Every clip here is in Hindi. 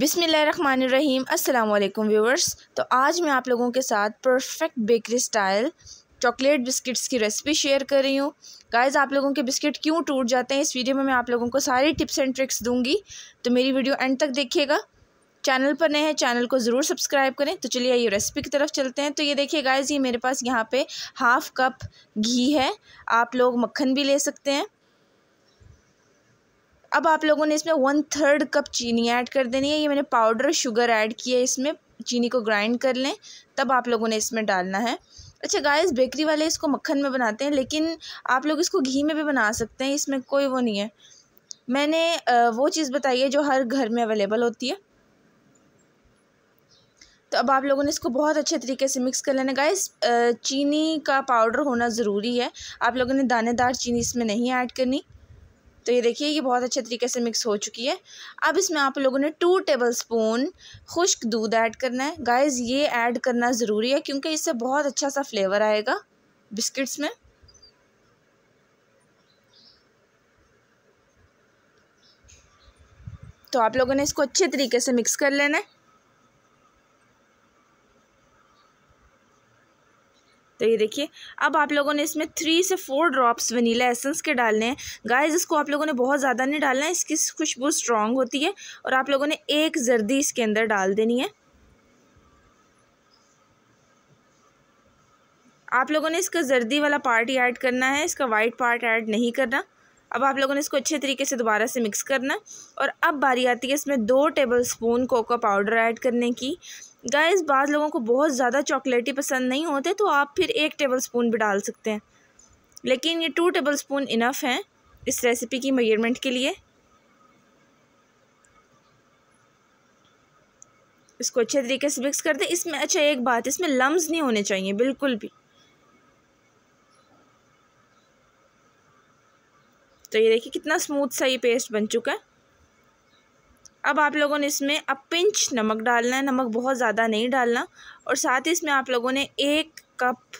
बिसमीम अल्लाम व्यूवर्स तो आज मैं आप लोगों के साथ perfect bakery style chocolate biscuits की रेसिपी शेयर कर रही हूँ गाइस आप लोगों के बिस्किट क्यों टूट जाते हैं इस वीडियो में मैं आप लोगों को सारी टिप्स एंड ट्रिक्स दूंगी तो मेरी वीडियो एंड तक देखिएगा चैनल पर नए हैं चैनल को ज़रूर सब्सक्राइब करें तो चलिए ये रेसिपी की तरफ चलते हैं तो ये देखिए गाइज़ ये मेरे पास यहाँ पे हाफ़ कप घी है आप लोग मक्खन भी ले सकते हैं अब आप लोगों ने इसमें वन थर्ड कप चीनी ऐड कर देनी है ये मैंने पाउडर शुगर ऐड किया है इसमें चीनी को ग्राइंड कर लें तब आप लोगों ने इसमें डालना है अच्छा गाइस बेकरी वाले इसको मक्खन में बनाते हैं लेकिन आप लोग इसको घी में भी बना सकते हैं इसमें कोई वो नहीं है मैंने वो चीज़ बताई है जो हर घर में अवेलेबल होती है तो अब आप लोगों ने इसको बहुत अच्छे तरीके से मिक्स कर लेना गाइस चीनी का पाउडर होना ज़रूरी है आप लोगों ने दानेदार चीनी इसमें नहीं ऐड करनी तो ये देखिए ये बहुत अच्छे तरीके से मिक्स हो चुकी है अब इसमें आप लोगों ने टू टेबल स्पून खुश्क दूध ऐड करना है गाइज़ ये ऐड करना ज़रूरी है क्योंकि इससे बहुत अच्छा सा फ्लेवर आएगा बिस्किट्स में तो आप लोगों ने इसको अच्छे तरीके से मिक्स कर लेना है तो ये देखिए अब आप लोगों ने इसमें थ्री से फोर ड्रॉप्स वनीला एसेंस के डालने हैं गाइस इसको आप लोगों ने बहुत ज़्यादा नहीं डालना है इसकी खुशबू स्ट्रॉन्ग होती है और आप लोगों ने एक जर्दी इसके अंदर डाल देनी है आप लोगों ने इसका जर्दी वाला पार्ट ही ऐड करना है इसका वाइट पार्ट ऐड नहीं करना अब आप लोगों ने इसको अच्छे तरीके से दोबारा से मिक्स करना और अब बारी आती है इसमें दो tablespoon cocoa powder add करने की गाइस बाद लोगों को बहुत ज़्यादा चॉकलेटी पसंद नहीं होते तो आप फिर एक टेबल स्पून भी डाल सकते हैं लेकिन ये टू टेबल स्पून इनफ हैं इस रेसिपी की मेजरमेंट के लिए इसको अच्छे तरीके से मिक्स कर दें इसमें अच्छा एक बात इसमें लम्ब नहीं होने चाहिए बिल्कुल भी तो ये देखिए कितना स्मूथ सा ये पेस्ट बन चुका है अब आप लोगों ने इसमें अब पिंच नमक डालना है नमक बहुत ज़्यादा नहीं डालना और साथ ही इसमें आप लोगों ने एक कप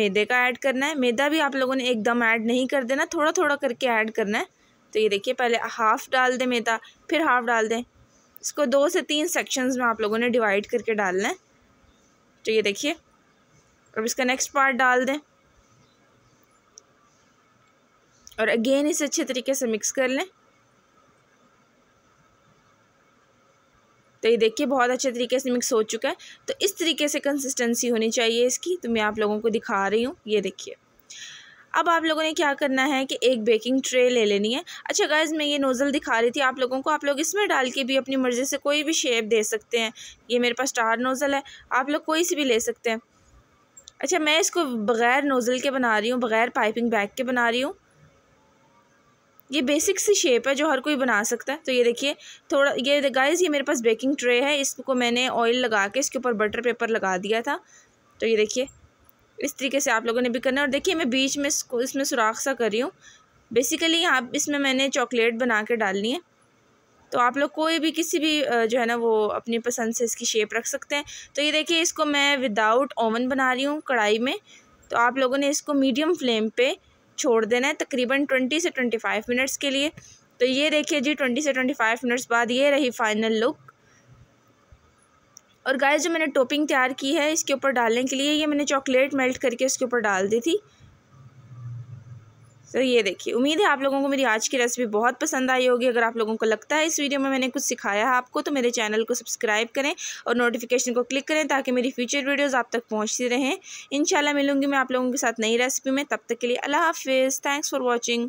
मैदे का ऐड करना है मैदा भी आप लोगों ने एकदम ऐड नहीं कर देना थोड़ा थोड़ा करके ऐड करना है तो ये देखिए पहले हाफ़ डाल दें मैदा फिर हाफ़ डाल दें इसको दो से तीन सेक्शंस में आप लोगों ने डिवाइड करके डालना है तो ये देखिए अब इसका नेक्स्ट पार्ट डाल दें और अगेन इसे अच्छे तरीके से मिक्स कर लें तो ये देखिए बहुत अच्छे तरीके से मिक्स हो चुका है तो इस तरीके से कंसिस्टेंसी होनी चाहिए इसकी तो मैं आप लोगों को दिखा रही हूँ ये देखिए अब आप लोगों ने क्या करना है कि एक बेकिंग ट्रे ले लेनी है अच्छा गाइज मैं ये नोज़ल दिखा रही थी आप लोगों को आप लोग इसमें डाल के भी अपनी मर्ज़ी से कोई भी शेप दे सकते हैं ये मेरे पास स्टार नोज़ल है आप लोग कोई सी भी ले सकते हैं अच्छा मैं इसको बग़ैर नोज़ल के बना रही हूँ बग़ैर पाइपिंग बैग के बना रही हूँ ये बेसिक सी शेप है जो हर कोई बना सकता है तो ये देखिए थोड़ा ये गाइस ये मेरे पास बेकिंग ट्रे है इसको मैंने ऑयल लगा के इसके ऊपर बटर पेपर लगा दिया था तो ये देखिए इस तरीके से आप लोगों ने भी करना है और देखिए मैं बीच में इसको इसमें सुराख सा कर रही हूँ बेसिकली आप इसमें मैंने चॉकलेट बना के डालनी है तो आप लोग कोई भी किसी भी जो है ना वो अपनी पसंद से इसकी शेप रख सकते हैं तो ये देखिए इसको मैं विदाउट ओवन बना रही हूँ कढ़ाई में तो आप लोगों ने इसको मीडियम फ्लेम पे छोड़ देना है तकरीबन ट्वेंटी से ट्वेंटी फाइव मिनट्स के लिए तो ये देखिए जी ट्वेंटी से ट्वेंटी फाइव मिनट्स बाद ये रही फाइनल लुक और गाय जो मैंने टॉपिंग तैयार की है इसके ऊपर डालने के लिए ये मैंने चॉकलेट मेल्ट करके उसके ऊपर डाल दी थी तो ये देखिए उम्मीद है आप लोगों को मेरी आज की रेसिपी बहुत पसंद आई होगी अगर आप लोगों को लगता है इस वीडियो में मैंने कुछ सिखाया है आपको तो मेरे चैनल को सब्सक्राइब करें और नोटिफिकेशन को क्लिक करें ताकि मेरी फ्यूचर वीडियोज़ आप तक पहुँचती रहें इन मिलूंगी मैं आप लोगों के साथ नई रेसिपी में तब तक के लिए अल्लाह हाफिज़ थैंक्स फॉर वॉचिंग